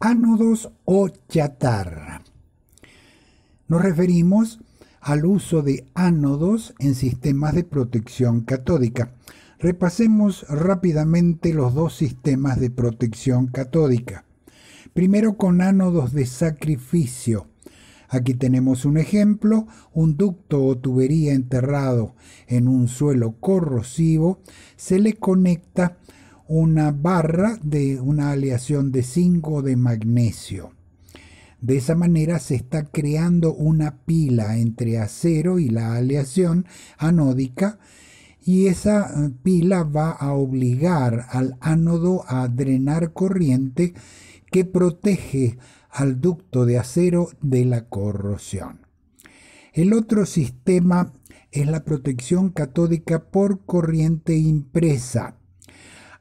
ánodos o chatarra. Nos referimos al uso de ánodos en sistemas de protección catódica. Repasemos rápidamente los dos sistemas de protección catódica. Primero con ánodos de sacrificio. Aquí tenemos un ejemplo, un ducto o tubería enterrado en un suelo corrosivo se le conecta una barra de una aleación de zinc de magnesio. De esa manera se está creando una pila entre acero y la aleación anódica y esa eh, pila va a obligar al ánodo a drenar corriente que protege al ducto de acero de la corrosión. El otro sistema es la protección catódica por corriente impresa.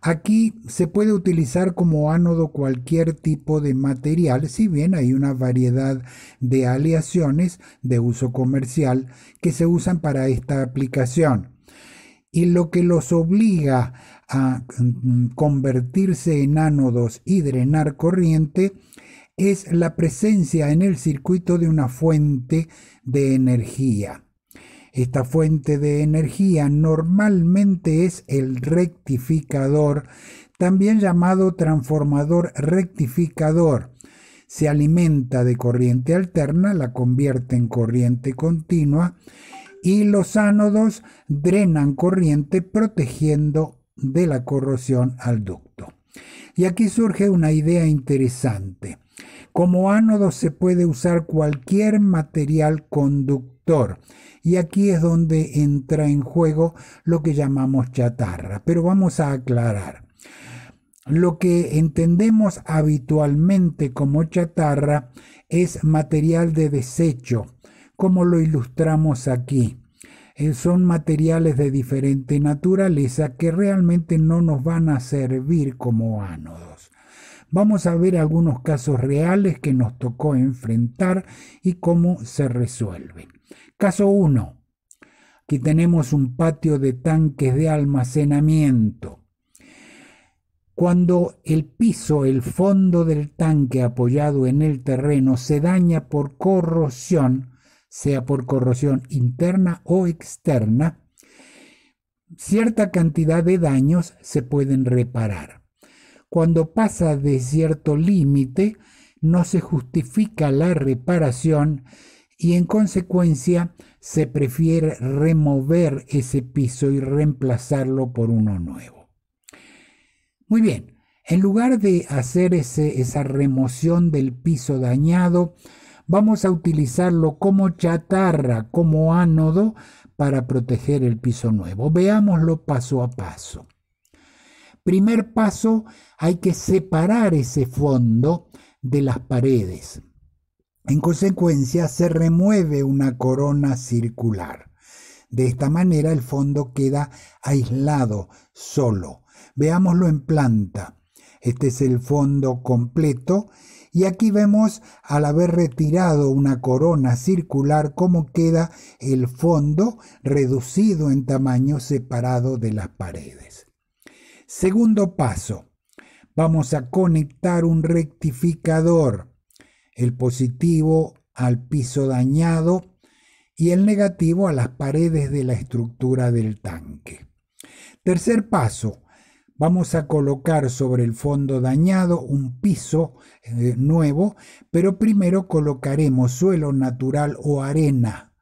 Aquí se puede utilizar como ánodo cualquier tipo de material, si bien hay una variedad de aleaciones de uso comercial que se usan para esta aplicación. Y lo que los obliga a mm, convertirse en ánodos y drenar corriente es la presencia en el circuito de una fuente de energía. Esta fuente de energía normalmente es el rectificador, también llamado transformador rectificador. Se alimenta de corriente alterna, la convierte en corriente continua y los ánodos drenan corriente protegiendo de la corrosión al ducto. Y aquí surge una idea interesante. Como ánodo se puede usar cualquier material conductor. Y aquí es donde entra en juego lo que llamamos chatarra. Pero vamos a aclarar. Lo que entendemos habitualmente como chatarra es material de desecho, como lo ilustramos aquí. Eh, son materiales de diferente naturaleza que realmente no nos van a servir como ánodo. Vamos a ver algunos casos reales que nos tocó enfrentar y cómo se resuelven. Caso 1. Aquí tenemos un patio de tanques de almacenamiento. Cuando el piso, el fondo del tanque apoyado en el terreno se daña por corrosión, sea por corrosión interna o externa, cierta cantidad de daños se pueden reparar. Cuando pasa de cierto límite, no se justifica la reparación y en consecuencia se prefiere remover ese piso y reemplazarlo por uno nuevo. Muy bien, en lugar de hacer esa remoción del piso dañado, vamos a utilizarlo como chatarra, como ánodo para proteger el piso nuevo. Veámoslo paso a paso. Primer paso, hay que separar ese fondo de las paredes. En consecuencia, se remueve una corona circular. De esta manera el fondo queda aislado, solo. Veámoslo en planta. Este es el fondo completo y aquí vemos al haber retirado una corona circular cómo queda el fondo reducido en tamaño separado de las paredes. Segundo paso, vamos a conectar un rectificador, el positivo al piso dañado y el negativo a las paredes de la estructura del tanque. Tercer paso, vamos a colocar sobre el fondo dañado un piso eh, nuevo, pero primero colocaremos suelo natural o arena,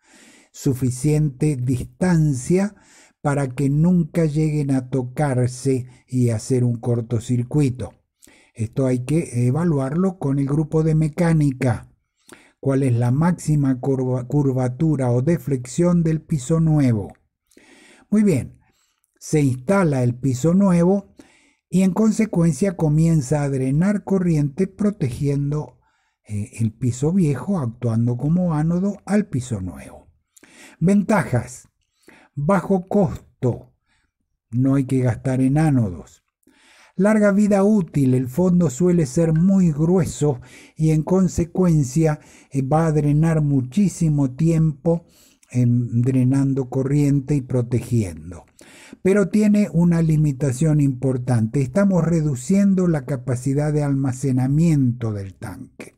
suficiente distancia para que nunca lleguen a tocarse y hacer un cortocircuito. Esto hay que evaluarlo con el grupo de mecánica. ¿Cuál es la máxima curvatura o deflexión del piso nuevo? Muy bien, se instala el piso nuevo y en consecuencia comienza a drenar corriente protegiendo eh, el piso viejo actuando como ánodo al piso nuevo. Ventajas bajo costo, no hay que gastar en ánodos. Larga vida útil, el fondo suele ser muy grueso y en consecuencia eh, va a drenar muchísimo tiempo em, drenando corriente y protegiendo. Pero tiene una limitación importante. Estamos reduciendo la capacidad de almacenamiento del tanque.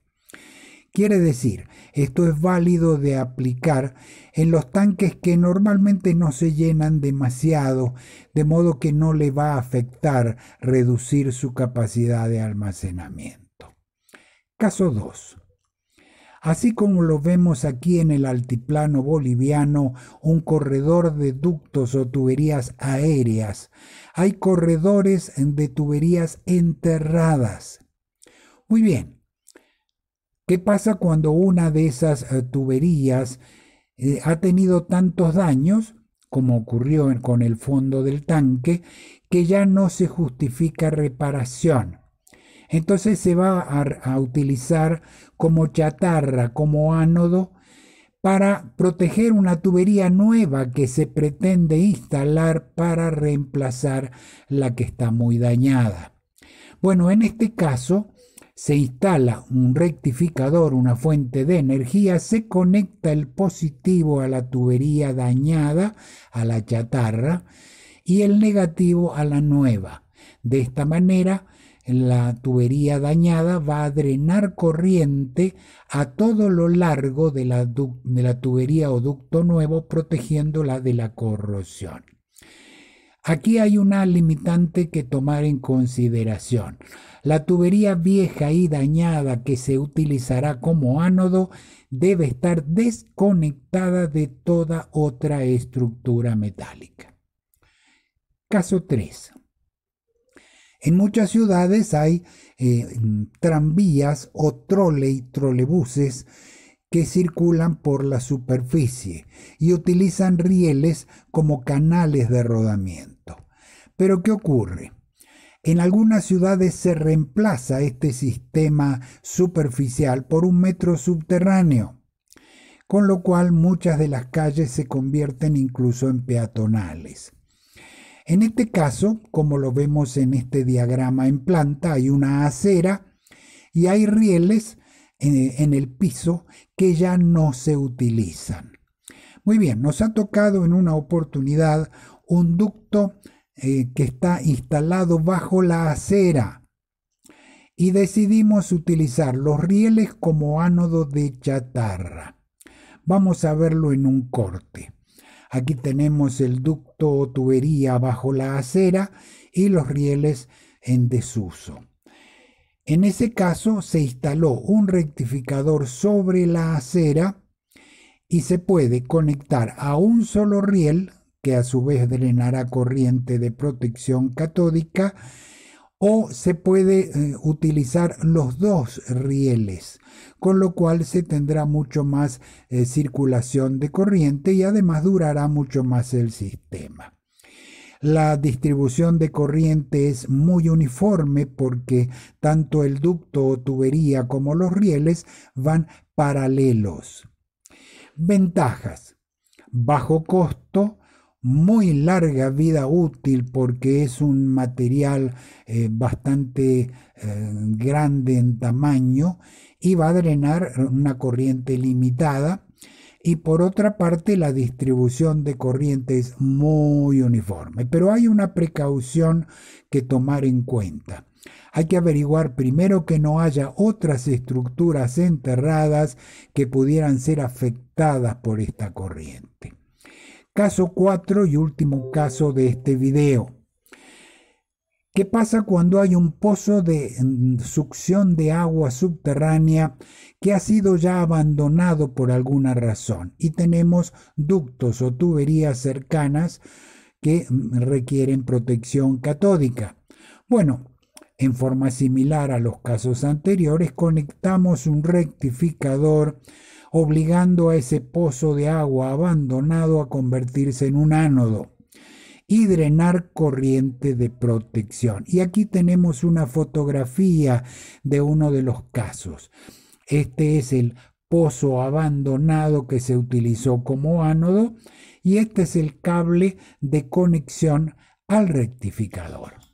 Quiere decir, esto es válido de aplicar en los tanques que normalmente no se llenan demasiado, de modo que no le va a afectar reducir su capacidad de almacenamiento. Caso 2. Así como lo vemos aquí en el altiplano boliviano, un corredor de ductos o tuberías aéreas, hay corredores de tuberías enterradas. Muy bien, ¿Qué pasa cuando una de esas eh, tuberías eh, ha tenido tantos daños, como ocurrió con el fondo del tanque, que ya no se justifica reparación? Entonces se va a utilizar como chatarra, como ánodo, para proteger una tubería nueva que se pretende instalar para reemplazar la que está muy dañada. Bueno, en este caso, se instala un rectificador, una fuente de energía, se conecta el positivo a la tubería dañada, a la chatarra, y el negativo a la nueva. De esta manera, la tubería dañada va a drenar corriente a todo lo largo de la, tubería o ducto nuevo, protegiéndola de la corrosión. Aquí hay una limitante que tomar en consideración. La tubería vieja y dañada que se utilizará como ánodo debe estar desconectada de toda otra estructura metálica. Caso 3. En muchas ciudades hay eh, tranvías o y trolebuses que circulan por la superficie y utilizan rieles como canales de rodamiento. Pero ¿qué ocurre? En algunas ciudades se reemplaza este sistema superficial por un metro subterráneo, con lo cual muchas de las calles se convierten incluso en peatonales. En este caso, como lo vemos en este diagrama en planta, hay una acera y hay rieles eh, en, el piso que ya no se utilizan. Muy bien, nos ha tocado en una oportunidad un ducto eh, que está instalado bajo la acera y decidimos utilizar los rieles como ánodo de chatarra. Vamos a verlo en un corte. Aquí tenemos el ducto o tubería bajo la acera y los rieles en desuso. En ese caso se instaló un rectificador sobre la acera y se puede conectar a un solo riel que a su vez drenará corriente de protección catódica, o se puede eh, utilizar los dos rieles, con lo cual se tendrá mucho más eh, circulación de corriente y además durará mucho más el sistema. La distribución de corriente es muy uniforme porque tanto el ducto o tubería como los rieles van paralelos. Ventajas. Bajo costo, muy larga vida útil porque es un material eh, bastante eh, grande en tamaño y va a drenar una corriente limitada. Y por otra parte, la distribución de corriente es muy uniforme. Pero hay una precaución que tomar en cuenta. Hay que averiguar primero que no haya otras estructuras enterradas que pudieran ser afectadas por esta corriente. Caso 4 y último caso de este video. ¿Qué pasa cuando hay un pozo de succión de agua subterránea que ha sido ya abandonado por alguna razón y tenemos ductos o tuberías cercanas que mm, requieren protección catódica? Bueno, en forma similar a los casos anteriores, conectamos un rectificador obligando a ese pozo de agua abandonado a convertirse en un ánodo y drenar corriente de protección. Y aquí tenemos una fotografía de uno de los casos. Este es el pozo abandonado que se utilizó como ánodo y este es el cable de conexión al rectificador.